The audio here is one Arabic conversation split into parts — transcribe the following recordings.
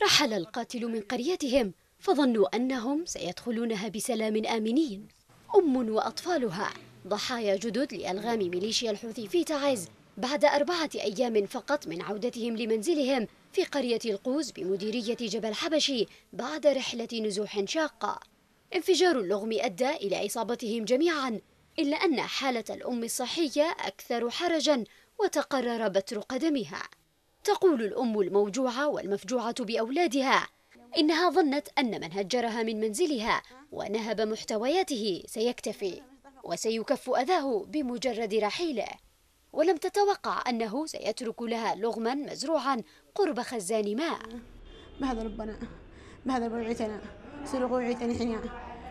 رحل القاتل من قريتهم فظنوا أنهم سيدخلونها بسلام آمنين أم وأطفالها ضحايا جدد لألغام ميليشيا الحوثي في تعز بعد أربعة أيام فقط من عودتهم لمنزلهم في قرية القوز بمديرية جبل حبشي بعد رحلة نزوح شاقة انفجار اللغم أدى إلى إصابتهم جميعا إلا أن حالة الأم الصحية أكثر حرجا وتقرر بتر قدمها تقول الأم الموجوعة والمفجوعة بأولادها إنها ظنت أن من هجرها من منزلها ونهب محتوياته سيكتفي وسيكف أذاه بمجرد رحيله ولم تتوقع أنه سيترك لها لغما مزروعا قرب خزان ماء ما هذا ربنا ما هذا بوعيتنا سرقوا عيتنا نحن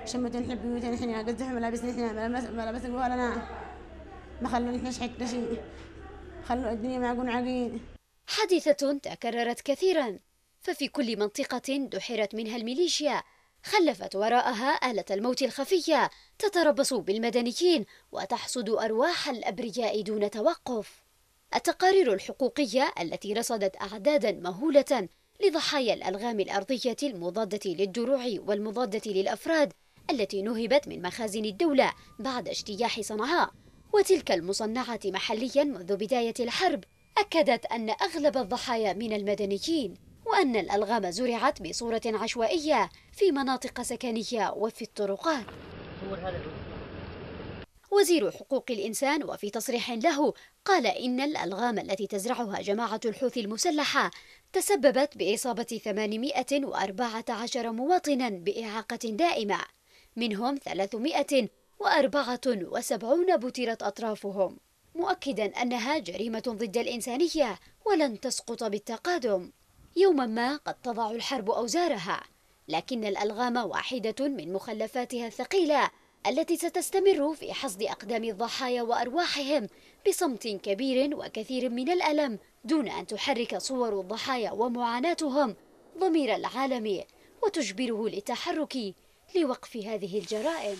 شمت نحن بيوتنا حنا قزحوا ملابسنا نحن ملابسنا لنا ما خلونا نحن شحك شيء خلوا الدنيا معقول عقيد حادثة تكررت كثيرا ففي كل منطقة دحرت منها الميليشيا خلفت وراءها آلة الموت الخفية تتربص بالمدنيين وتحصد أرواح الأبرياء دون توقف التقارير الحقوقية التي رصدت أعدادا مهولة لضحايا الألغام الأرضية المضادة للدروع والمضادة للأفراد التي نهبت من مخازن الدولة بعد اجتياح صنعاء وتلك المصنعة محليا منذ بداية الحرب أكدت أن أغلب الضحايا من المدنيين وأن الألغام زرعت بصورة عشوائية في مناطق سكنية وفي الطرقات وزير حقوق الإنسان وفي تصريح له قال إن الألغام التي تزرعها جماعة الحوثي المسلحة تسببت بإصابة 814 مواطنا بإعاقة دائمة منهم 374 بترت أطرافهم مؤكدا أنها جريمة ضد الإنسانية ولن تسقط بالتقادم يوما ما قد تضع الحرب أوزارها لكن الألغام واحدة من مخلفاتها الثقيلة التي ستستمر في حصد أقدام الضحايا وأرواحهم بصمت كبير وكثير من الألم دون أن تحرك صور الضحايا ومعاناتهم ضمير العالم وتجبره للتحرك لوقف هذه الجرائم